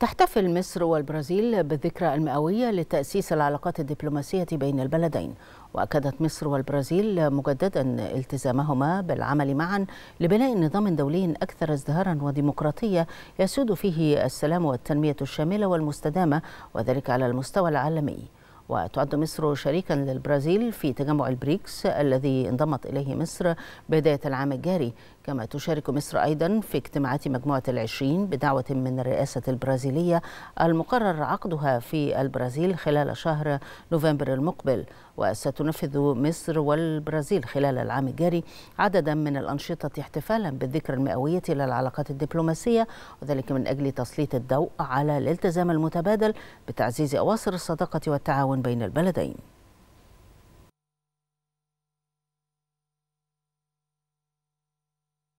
تحتفل مصر والبرازيل بالذكرى المئوية لتأسيس العلاقات الدبلوماسية بين البلدين وأكدت مصر والبرازيل مجددا التزامهما بالعمل معا لبناء نظام دولي أكثر ازدهارا وديمقراطية يسود فيه السلام والتنمية الشاملة والمستدامة وذلك على المستوى العالمي وتعد مصر شريكا للبرازيل في تجمع البريكس الذي انضمت إليه مصر بداية العام الجاري كما تشارك مصر أيضا في اجتماعات مجموعة العشرين بدعوة من الرئاسة البرازيلية المقرر عقدها في البرازيل خلال شهر نوفمبر المقبل وستنفذ مصر والبرازيل خلال العام الجاري عددا من الأنشطة احتفالا بالذكرى المئوية للعلاقات الدبلوماسية وذلك من أجل تسليط الضوء على الالتزام المتبادل بتعزيز أواصر الصداقة والتعاون بين البلدين